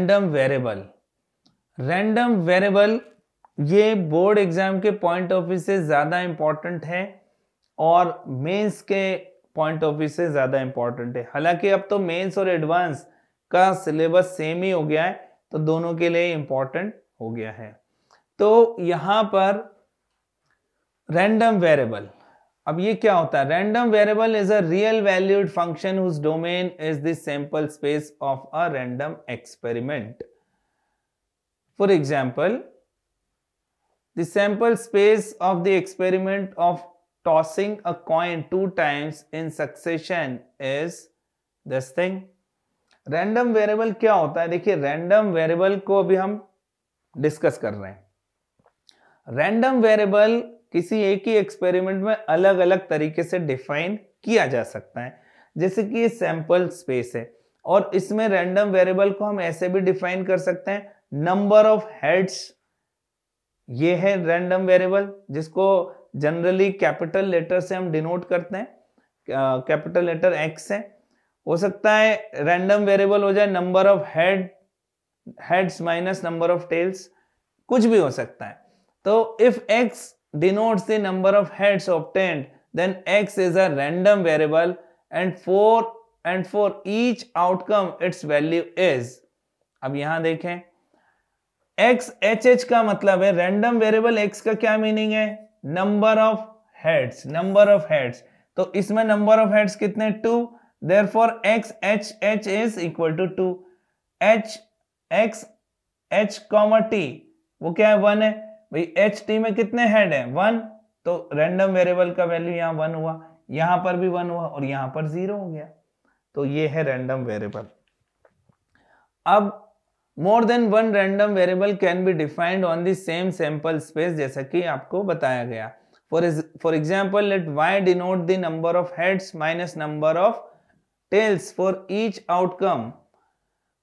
Random variable random variable ये board exam के point of view से ज़्यादा इंपॉर्टेंट है और मेंस के पॉइंट ऑफ व्यू से ज़्यादा इंपॉर्टेंट है हालांकि अब तो मेंस और एडवांस का सिलेबस सेम ही हो गया है तो दोनों के लिए इंपॉर्टेंट हो गया है तो यहां पर रैंडम वेरिएबल अब ये क्या होता है random variable is a real valued function whose domain is the sample space of a random experiment for example the sample space of the experiment of tossing a coin two times in succession is this thing random variable क्या होता है देखिए random variable को अभी हम discuss कर रहे हैं रैंडम वेरिएबल किसी एक ही एक्सपेरिमेंट में अलग अलग तरीके से डिफाइन किया जा सकता है जैसे कि ये सैंपल स्पेस है और इसमें रैंडम वेरिएबल को हम ऐसे भी डिफाइन कर सकते हैं नंबर ऑफ हेड्स ये है रैंडम वेरिएबल जिसको जनरली कैपिटल लेटर से हम डिनोट करते हैं कैपिटल लेटर एक्स है हो सकता है रैंडम वेरिएबल हो जाए number of head heads minus number of tails कुछ भी हो सकता है तो if X denotes the number of heads obtained then x is a random variable and for and for each outcome its value is अब यहां देखें x hh का मतलब है रैंडम वेरिएबल x का क्या मीनिंग है number of heads number of heads तो इसमें नंबर ऑफ हेड्स कितने two therefore X H H is equal to two H X H comma T वो क्या है वन है भाई एच टी में कितने हेड हैं वन तो रैंडम वेरिएबल का वैल्यू यहाँ वन हुआ यहां पर भी वन हुआ और यहां पर जीरो हो गया तो ये है रैंडम वेरिएबल अब more than one random variable can be defined on the same sample space जैसा कि आपको बताया गया for for example let Y denote the number of heads minus number of tails for each outcome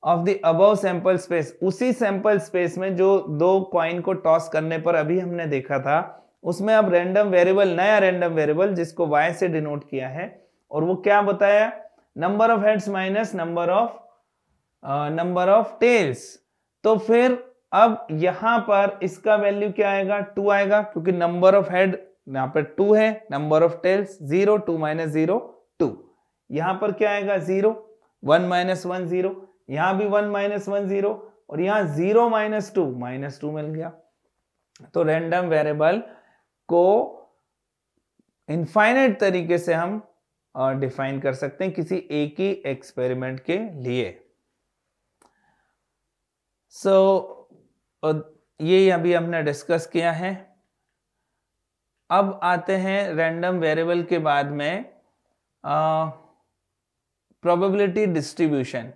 of the above sample space उसी sample space में जो दो coin को टॉस करने पर अभी हमने देखा था उसमें अब रैंडम वेरिएबल नया रैंडम वेरिएबल जिसको वाई से डिनोट किया है और वो क्या बताया number of heads minus number of number of tails तो फिर अब यहां पर इसका वैल्यू क्या आएगा टू आएगा क्योंकि नंबर ऑफ हेड यहाँ पर टू है number of tails zero two minus zero two यहां पर क्या आएगा zero one minus one zero यहां भी वन माइनस वन जीरो और यहां zero minus two minus two मिल गया तो रैंडम वेरिएबल को इनफाइनाइट तरीके से हम डिफाइन कर सकते हैं किसी एक ही एक्सपेरिमेंट के लिए सो so, ये अभी हमने डिस्कस किया है अब आते हैं रैंडम वेरिएबल के बाद में probability distribution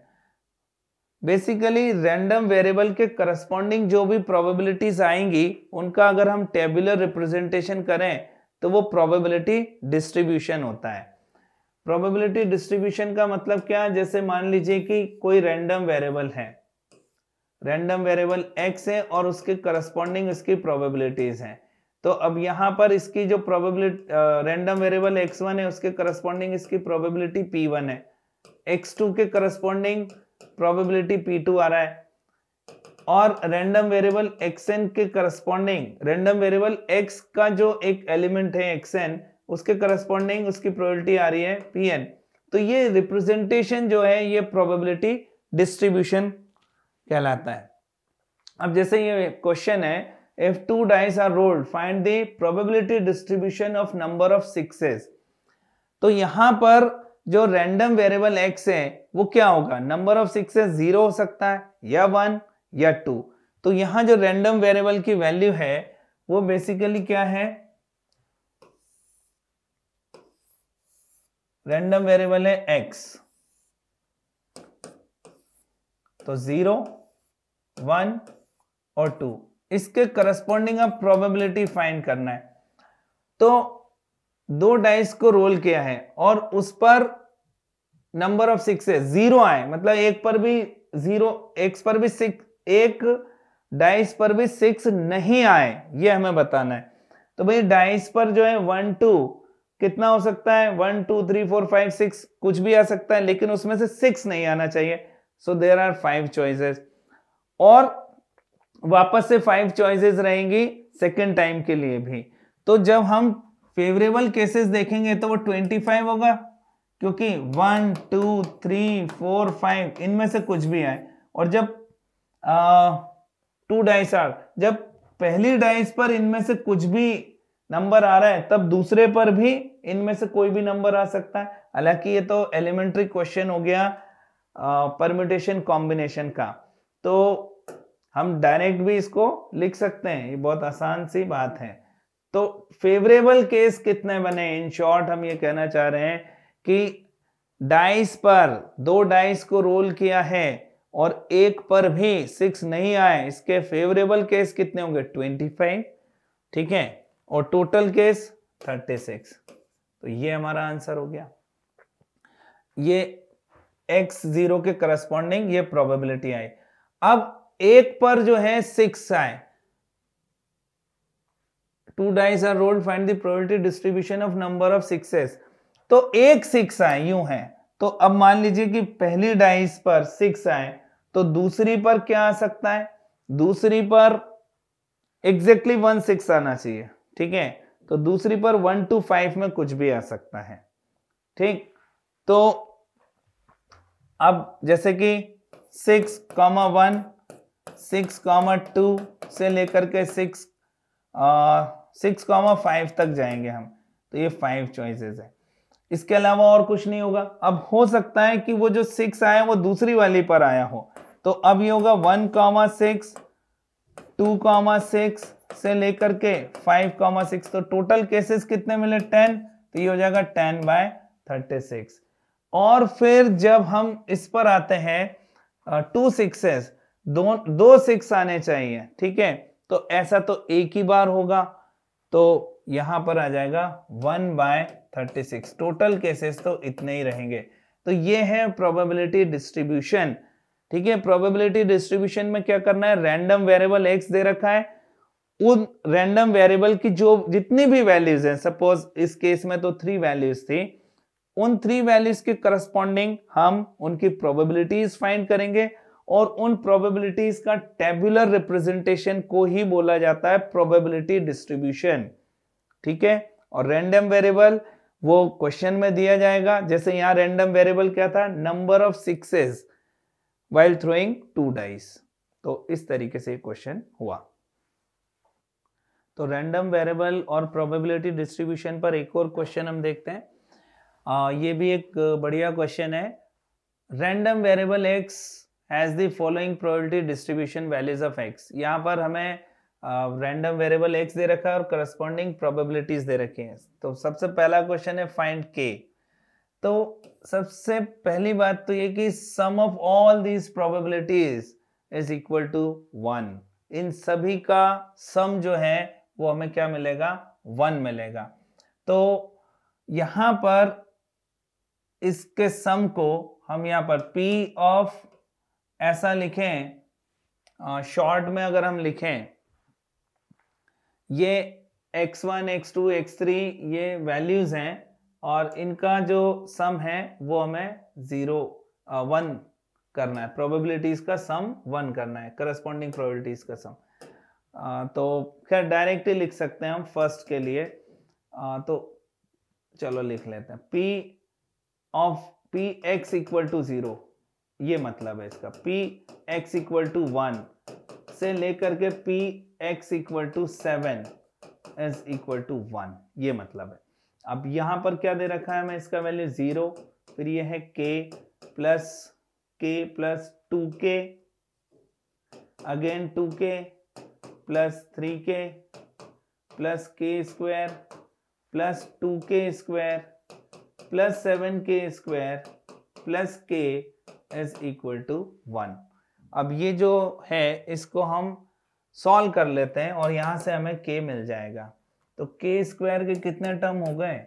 basically random variable के करस्पॉन्डिंग जो भी प्रोबेबिलिटीज आएंगी उनका अगर हम टेबुलर रिप्रेजेंटेशन करें तो वो प्रोबेबिलिटी डिस्ट्रीब्यूशन होता है प्रोबेबिलिटी डिस्ट्रीब्यूशन का मतलब क्या है जैसे मान लीजिए कि कोई रैंडम वेरिएबल है रैंडम वेरिएबल एक्स है और उसके करस्पॉन्डिंग उसकी प्रोबेबिलिटीज हैं तो अब यहाँ पर इसकी जो probability random variable x one है उसके करस्पॉन्डिंग इसकी प्रोबेबिलिटी पी वन है एक्स टू के करस्पॉन्डिंग प्रोबेबिलिटी पी टू आ रहा है और रैंडम वेरिएबल xn के करस्पॉन्डिंग रैंडम वेरिएबल एक्स का जो एक एलिमेंट है xn उसके करस्पॉन्डिंग उसकी प्रोबेबिलिटी आ रही है पी एन तो ये रिप्रेजेंटेशन जो है ये प्रोबेबिलिटी डिस्ट्रीब्यूशन कहलाता है अब जैसे ये क्वेश्चन है if two dice are rolled find the probability distribution of number of sixes तो यहां पर जो रैंडम वेरिएबल एक्स है वो क्या होगा नंबर ऑफ सिक्स जीरो हो सकता है या वन या टू तो यहां जो रैंडम वेरिएबल की वैल्यू है वो बेसिकली क्या है रैंडम वेरिएबल है एक्स तो जीरो वन और टू इसके करस्पॉन्डिंग आप प्रोबेबिलिटी फाइंड करना है तो दो डाइस को रोल किया है और उस पर नंबर ऑफ सिक्स जीरो आए मतलब एक पर भी जीरो एक्स पर भी सिक्स एक डाइस पर भी सिक्स नहीं आए ये हमें बताना है तो भाई डाइस पर जो है वन टू कितना हो सकता है one two three four five six कुछ भी आ सकता है लेकिन उसमें से सिक्स नहीं आना चाहिए so there are five choices और वापस से फाइव चॉइसेस रहेंगी सेकेंड टाइम के लिए भी तो जब हम फेवरेबल केसेस देखेंगे तो वो ट्वेंटी फाइव होगा क्योंकि one two three four five इनमें से कुछ भी आए और जब टू डाइस आर जब पहली डाइस पर इनमें से कुछ भी नंबर आ रहा है तब दूसरे पर भी इनमें से कोई भी नंबर आ सकता है हालांकि ये तो एलिमेंट्री क्वेश्चन हो गया परम्यूटेशन कॉम्बिनेशन का तो हम डायरेक्ट भी इसको लिख सकते हैं ये बहुत आसान सी बात है तो फेवरेबल केस कितने बने इन शॉर्ट हम ये कहना चाह रहे हैं कि डाइस पर दो डाइस को रोल किया है और एक पर भी सिक्स नहीं आए इसके फेवरेबल केस कितने होंगे ट्वेंटी फाइव ठीक है और टोटल केस थर्टी सिक्स तो ये हमारा आंसर हो गया ये एक्स जीरो के करस्पॉन्डिंग ये प्रोबेबिलिटी आई अब एक पर जो है सिक्स आए two dice are rolled find the probability distribution of number of sixes तो एक सिक्स आए यूं है तो अब मान लीजिए कि पहली डाइस पर सिक्स आए तो दूसरी पर क्या आ सकता है दूसरी पर एग्जैक्टली वन सिक्स आना चाहिए ठीक है तो दूसरी पर वन टू फाइव में कुछ भी आ सकता है ठीक तो अब जैसे कि six comma one six comma two से लेकर के सिक्स सिक्स कॉमा फाइव तक जाएंगे हम तो ये फाइव चॉइसेस है इसके अलावा और कुछ नहीं होगा अब हो सकता है कि वो जो सिक्स आया वो दूसरी वाली पर आया हो तो अब ये होगा one comma six two comma six से लेकर के फाइव कॉमा सिक्स तो टोटल केसेस कितने मिले टेन तो ये हो जाएगा टेन बाय थर्टी सिक्स और फिर जब हम इस पर आते हैं टू सिक्सेस दो दो सिक्स आने चाहिए ठीक है तो ऐसा तो एक ही बार होगा तो यहां पर आ जाएगा one by thirty six total cases तो इतने ही रहेंगे तो ये है प्रोबेबिलिटी डिस्ट्रीब्यूशन ठीक है प्रोबेबिलिटी डिस्ट्रीब्यूशन में क्या करना है रैंडम वेरिएबल एक्स दे रखा है उन रैंडम वेरिएबल की जो जितनी भी वैल्यूज हैं सपोज इस केस में तो थ्री वैल्यूज थी उन थ्री वैल्यूज के करस्पॉन्डिंग हम उनकी प्रोबेबिलिटीज फाइंड करेंगे और उन प्रोबेबिलिटीज का टेबुलर रिप्रेजेंटेशन को ही बोला जाता है प्रोबेबिलिटी डिस्ट्रीब्यूशन ठीक है और रैंडम वेरिएबल वो क्वेश्चन में दिया जाएगा जैसे यहां रैंडम वेरिएबल क्या था number of sixes while throwing two dice तो इस तरीके से क्वेश्चन हुआ तो रैंडम वेरिएबल और प्रोबेबिलिटी डिस्ट्रीब्यूशन पर एक और क्वेश्चन हम देखते हैं आ, ये भी एक बढ़िया क्वेश्चन है random variable x as the following probability distribution values of x यहाँ पर हमें रैंडम वेरिएबल एक्स दे रखा है और करस्पॉन्डिंग प्रोबेबिलिटीज दे रखी हैं तो सबसे पहला क्वेश्चन है फाइंड के तो सबसे पहली बात तो ये कि sum of all these probabilities is equal to one इन सभी का सम जो है वो हमें क्या मिलेगा वन मिलेगा तो यहां पर इसके सम को हम यहाँ पर पी ऑफ ऐसा लिखें शॉर्ट में अगर हम लिखें ये x1, x2, x3 ये वैल्यूज हैं और इनका जो सम है वो हमें जीरो वन करना है प्रोबेबिलिटीज का सम वन करना है करस्पॉन्डिंग प्रोबेबिलिटीज का सम आ, तो खैर डायरेक्टली लिख सकते हैं हम फर्स्ट के लिए आ, तो चलो लिख लेते हैं p of p x equal to zero ये मतलब है इसका p x equal to one से लेकर के p x equal to seven is equal to one ये मतलब है अब यहां पर क्या दे रखा है मैं इसका वैल्यू जीरो फिर ये है k plus k plus two k again two k plus three k plus k square plus two k square plus seven k square plus k is equal to one अब ये जो है इसको हम solve कर लेते हैं और यहां से हमें k मिल जाएगा तो के स्क्वायर के कितने टर्म हो गए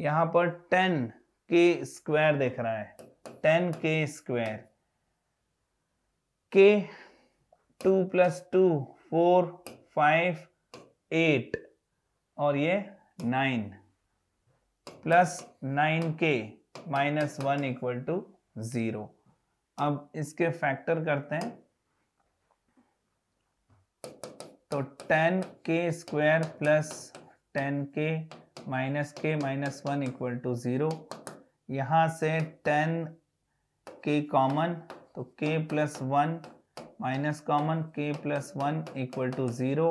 यहां पर टेन के स्क्वायर देख रहा है ten k square k two plus two four five eight और ये nine plus nine k minus one equal to zero अब इसके फैक्टर करते हैं तो ten k square plus ten k minus k minus one equal to zero यहां से ten k common तो k plus one minus common k plus one equal to zero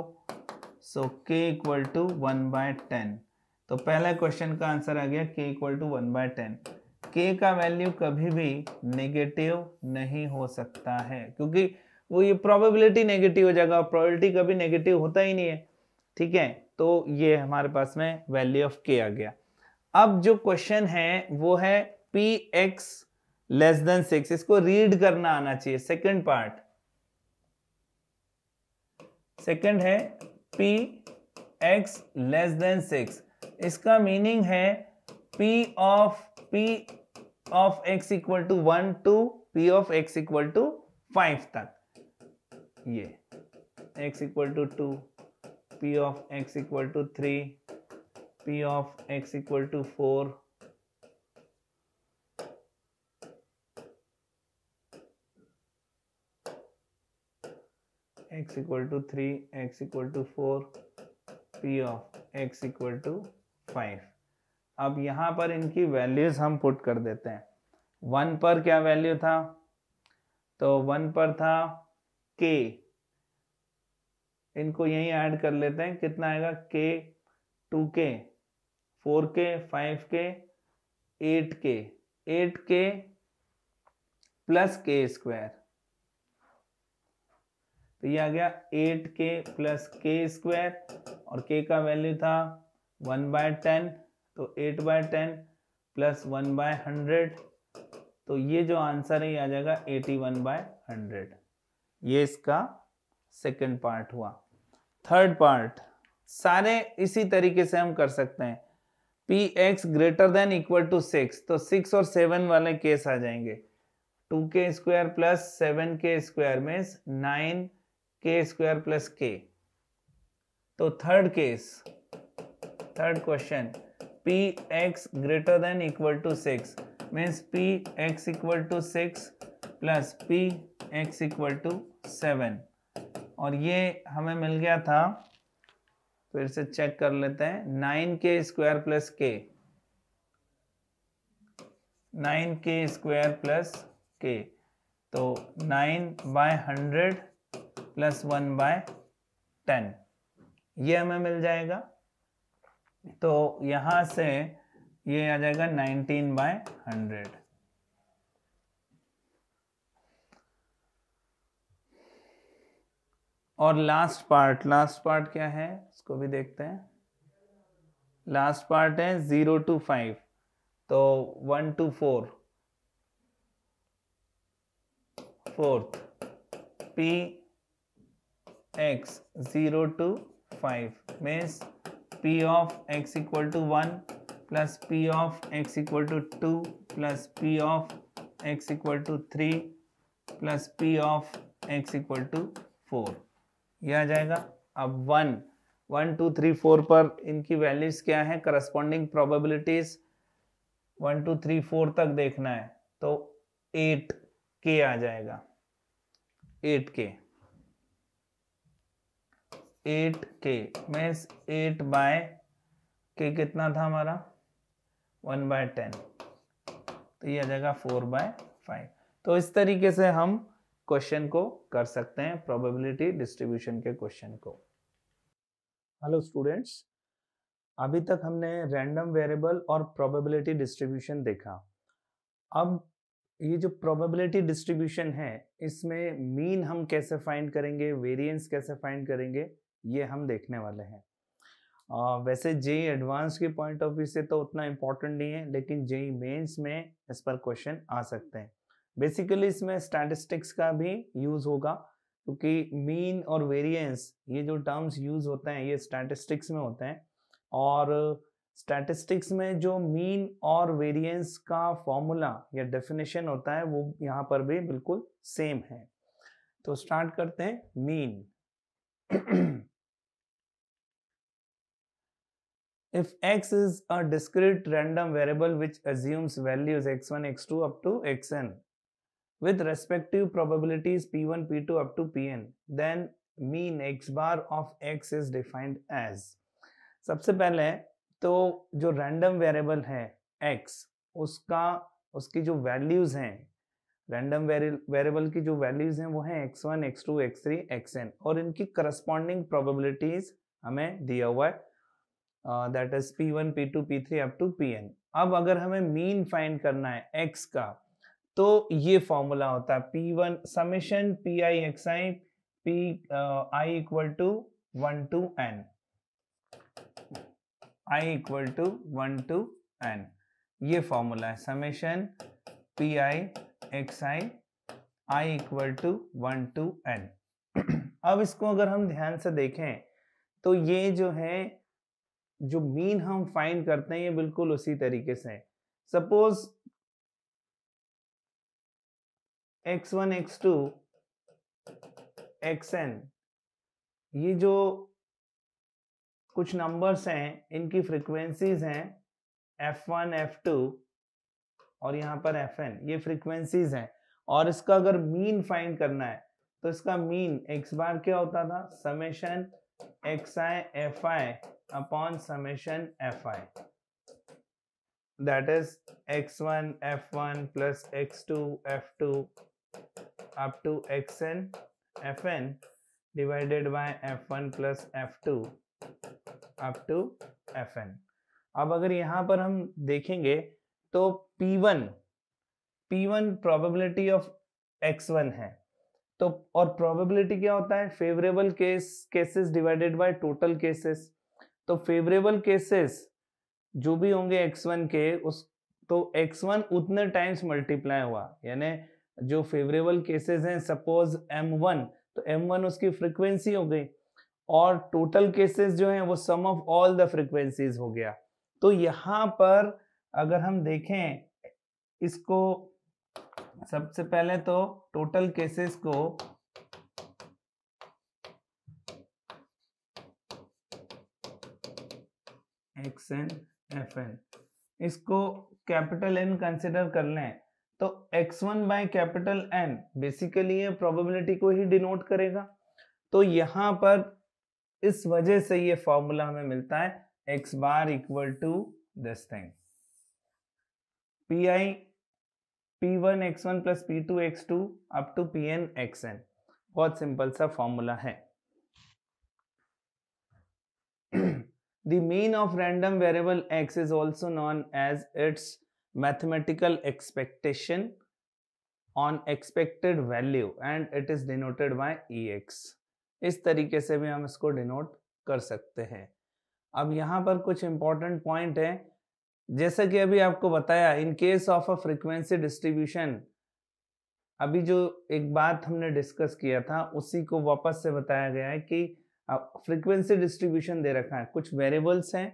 so k equal to one by ten तो पहला question का answer आ गया k equal to one by ten k का value कभी भी negative नहीं हो सकता है क्योंकि वो ये प्रोबेबिलिटी नेगेटिव हो जाएगा प्रोबेबिलिटी कभी नेगेटिव होता ही नहीं है ठीक है तो ये हमारे पास में वैल्यू ऑफ के आ गया अब जो क्वेश्चन है वो है p x less than six इसको रीड करना आना चाहिए सेकंड पार्ट सेकंड है p x less than six इसका मीनिंग है p of p of x equal to 1 to p of x equal to 5 tak ye equal to 2 p of x equal to 3 p of x equal to 4 x equal to 3 x equal to 4 p of x equal to 5 अब यहाँ पर इनकी values हम put कर देते हैं one पर क्या वैल्यू था तो वन पर था के इनको यही ऐड कर लेते हैं कितना आएगा के टू के फोर के फाइव के एट के एट के प्लस के स्क्वायर तो ये आ गया एट के प्लस के स्क्वायर और के का वैल्यू था वन बाय टेन तो eight by ten plus one by hundred तो ये जो आंसर है ये आ जाएगा एटी वन बाय हंड्रेड ये इसका सेकेंड पार्ट हुआ थर्ड पार्ट सारे इसी तरीके से हम कर सकते हैं p x greater than equal to six तो सिक्स और सेवन वाले केस आ जाएंगे two k square plus seven k square means nine k square plus k तो third case third question p x greater than equal to six means p x equal to six plus p x equal to seven और ये हमें मिल गया था फिर से check कर लेते हैं nine k square plus k nine k square plus k तो nine by hundred plus one by ten ये हमें मिल जाएगा तो यहां से ये आ जाएगा 19 बाय 100 और लास्ट पार्ट लास्ट पार्ट क्या है इसको भी देखते हैं लास्ट पार्ट है जीरो टू फाइव तो one to four fourth p x zero to five means p of x equal to one plus p of x equal to two plus p of x equal to three plus p of x equal to four यह आ जाएगा अब one one two three four पर इनकी values क्या है corresponding probabilities one two three four तक देखना है तो एट के आ जाएगा एट के एट के मीन्स एट बाय के कितना था हमारा वन बाय टेन तो ये आ जाएगा फोर बाय फाइव तो इस तरीके से हम क्वेश्चन को कर सकते हैं प्रोबेबिलिटी डिस्ट्रीब्यूशन के क्वेश्चन को हेलो स्टूडेंट्स अभी तक हमने रैंडम वेरिएबल और प्रोबेबिलिटी डिस्ट्रीब्यूशन देखा अब ये जो प्रोबेबिलिटी डिस्ट्रीब्यूशन है इसमें मीन हम कैसे फाइंड करेंगे वेरिएंस कैसे फाइंड करेंगे ये हम देखने वाले हैं आ, वैसे जे एडवांस के पॉइंट ऑफ व्यू से तो उतना इम्पोर्टेंट नहीं है लेकिन जे मेंस में इस पर क्वेश्चन आ सकते हैं बेसिकली इसमें स्टैटिस्टिक्स का भी यूज होगा क्योंकि मीन और वेरिएंस ये जो टर्म्स यूज होते हैं ये स्टैटिस्टिक्स में होते हैं और स्टैटिस्टिक्स में जो मीन और वेरिएंस का फॉर्मूला या डेफिनेशन होता है वो यहाँ पर भी बिल्कुल सेम है तो स्टार्ट करते हैं mean if x is a discrete random variable which assumes values x1, x2 up to xn with respective probabilities p1, p2 up to pn, then mean x bar of x is defined as. सबसे पहले तो जो random variable है x उसका उसकी जो values हैं random variable की जो वैल्यूज़ हैं वो हैं x1, x2, x3, xn और इनकी करस्पॉन्डिंग प्रोबेबिलिटीज़ हमें दिया हुआ है that is p one p two p three up to p n अब अगर हमें मीन फाइंड करना है एक्स का तो ये फॉर्मूला होता है p one summation P I x i p i equal to one to n i equal to one to N ये फॉर्मूला है summation P I x i i equal to one to n अब इसको अगर हम ध्यान से देखें तो ये जो है जो मीन हम फाइंड करते हैं ये बिल्कुल उसी तरीके से suppose x one x two x n ये जो कुछ नंबर्स हैं इनकी फ्रीक्वेंसीज हैं एफ वन एफ टू और यहां पर एफ एन ये फ्रीक्वेंसीज हैं और इसका अगर मीन फाइंड करना है तो इसका मीन एक्स बार क्या होता था summation x i f i upon summation F i that is x one f one plus x two f two up to x n f n divided by f one plus f two up to f n अब अगर यहां पर हम देखेंगे तो p one p one probability of x one है तो और प्रोबेबिलिटी क्या होता है favourable case cases divided by total cases तो फेवरेबल केसेस जो भी होंगे x1 के उस तो x1 उतने टाइम्स मल्टीप्लाई हुआ यानी जो फेवरेबल केसेस हैं सपोज m1 तो m1 उसकी फ्रिक्वेंसी हो गई और टोटल केसेस जो हैं वो sum of all the frequencies हो गया तो यहाँ पर अगर हम देखें इसको सबसे पहले तो टोटल केसेस को एक्स एन एफ एन इसको कैपिटल एन कंसिडर कर लें तो x one by capital N basically ये प्रोबेबिलिटी को ही डिनोट करेगा तो यहाँ पर इस वजह से ये फॉर्मूला हमें मिलता है x bar equal to this thing p i p one x one plus p two x two up to p n x n बहुत सिंपल सा फॉर्मूला है The mean of random variable x is also known as its mathematical expectation on expected value and it is denoted by ex. इस तरीके से भी हम इसको denote कर सकते हैं अब यहाँ पर कुछ इंपॉर्टेंट पॉइंट है जैसा कि अभी आपको बताया in case of a frequency distribution अभी जो एक बात हमने डिस्कस किया था उसी को वापस से बताया गया है कि फ्रीक्वेंसी डिस्ट्रीब्यूशन दे रखा है कुछ वेरिएबल्स हैं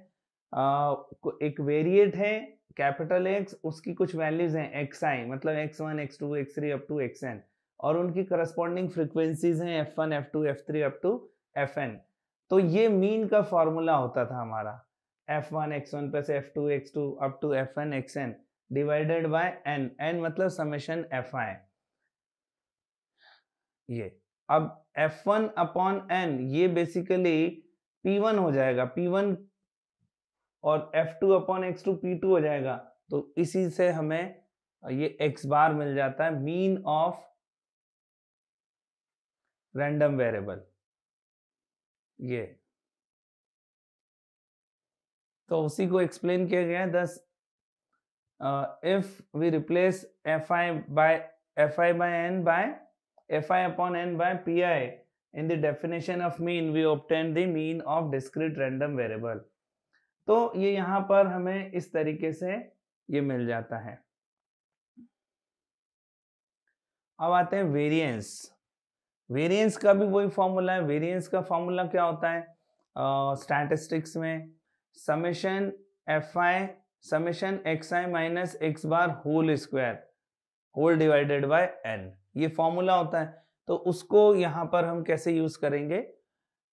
एक वेरिएट है कैपिटल एक्स उसकी कुछ वैल्यूज हैं एक्स आई मतलब x one x two x three up to x n और उनकी करस्पॉन्डिंग फ्रिक्वेंसीज हैं f one f two f three up to f n तो ये मीन का फॉर्मूला होता था हमारा f one x one plus f two x two up to f n x n divided by n n मतलब summation F I ये अब f one upon n ये बेसिकली पी वन हो जाएगा पी वन और f two upon x two p two हो जाएगा तो इसी से हमें ये एक्स बार मिल जाता है मीन ऑफ रैंडम वेरिएबल ये तो उसी को एक्सप्लेन किया गया है thus if we replace f i by f i by n by fi upon n by pi in the definition of mean we obtain the mean of discrete random variable तो ये यहाँ पर हमें इस तरीके से ये मिल जाता है अब आते हैं वेरिएंस वेरिएंस का भी वही फॉर्मूला है वेरिएंस का फॉर्मूला क्या होता है स्टैटिस्टिक्स uh, में summation F i summation x I minus x bar whole square whole divided by n ये फॉर्मूला होता है तो उसको यहां पर हम कैसे यूज करेंगे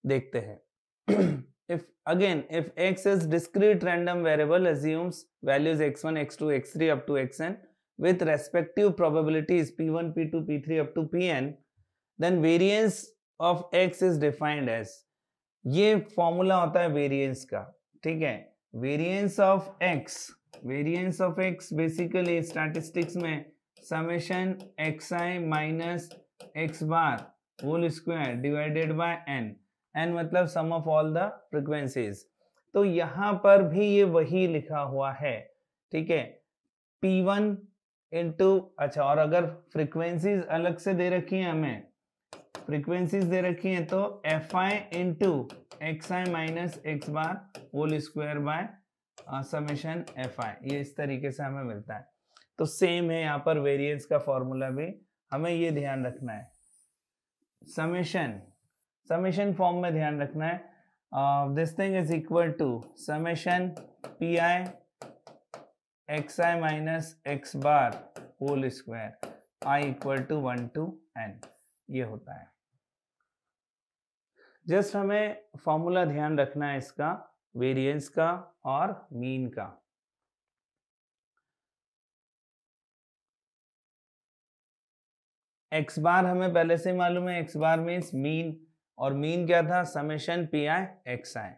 देखते हैं if again if x is discrete random variable assumes values x one x two x three up to x n with respective probabilities p one p two p three up to p n then variance of x is defined as ये formula होता है variance का ठीक है variance of x variance of x basically statistics में summation x I minus x bar whole square divided by n n मतलब sum of all the frequencies तो यहाँ पर भी ये वही लिखा हुआ है ठीक है पी वन इंटू अच्छा और अगर फ्रिक्वेंसीज अलग से दे रखी है हमें फ्रिक्वेंसीज दे रखी है तो F I into X I minus x bar whole square by summation F I ये इस तरीके से हमें मिलता है तो सेम है यहाँ पर वेरिएंस का फॉर्मूला भी हमें ये ध्यान रखना है समेशन समेशन फॉर्म में ध्यान रखना है this thing is equal to summation P I x I minus x bar whole square I equal to one to N ये होता है जस्ट हमें फॉर्मूला ध्यान रखना है इसका वेरिएंस का और मीन का एक्स बार हमें पहले से मालूम है एक्स बार मीन्स मीन और मीन क्या था summation P I x I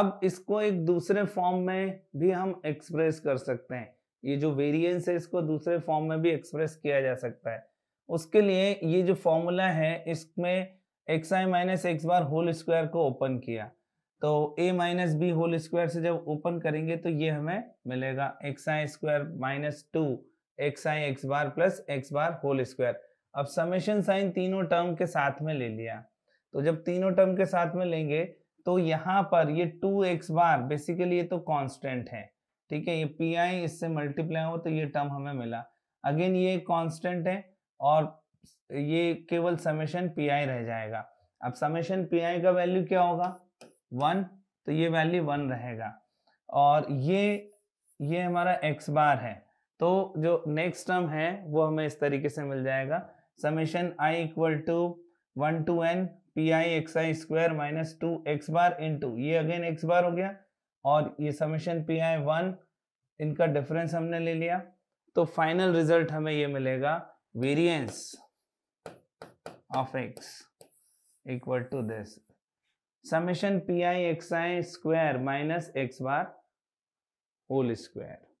अब इसको एक दूसरे फॉर्म में भी हम एक्सप्रेस कर सकते हैं ये जो वेरिएंस है इसको दूसरे फॉर्म में भी एक्सप्रेस किया जा सकता है उसके लिए ये जो फॉर्मूला है इसमें एक्स आई minus x bar whole square को ओपन किया तो a minus B whole square से जब ओपन करेंगे तो ये हमें मिलेगा X I square minus two X I X bar plus X bar whole square अब समेशन साइन तीनों टर्म के साथ में ले लिया तो जब तीनों टर्म के साथ में लेंगे तो यहाँ पर ये टू एक्स बार बेसिकली ये तो कांस्टेंट है ठीक है ये पी आई इससे मल्टीप्लाई हो तो ये टर्म हमें मिला अगेन ये कांस्टेंट है और ये केवल समेशन पी आई रह जाएगा अब समेशन पी आई का वैल्यू क्या होगा वन तो ये वैल्यू वन रहेगा और ये ये हमारा एक्स बार है तो जो नेक्स्ट टर्म है वो हमें इस तरीके से मिल जाएगा summation I equal to one to N P I x I square minus two X bar into ये अगेन एक्स बार हो गया और ये समेशन पी आई वन इनका डिफरेंस हमने ले लिया तो फाइनल रिजल्ट हमें ये मिलेगा variance of x equal to this summation P I x I square minus x bar whole square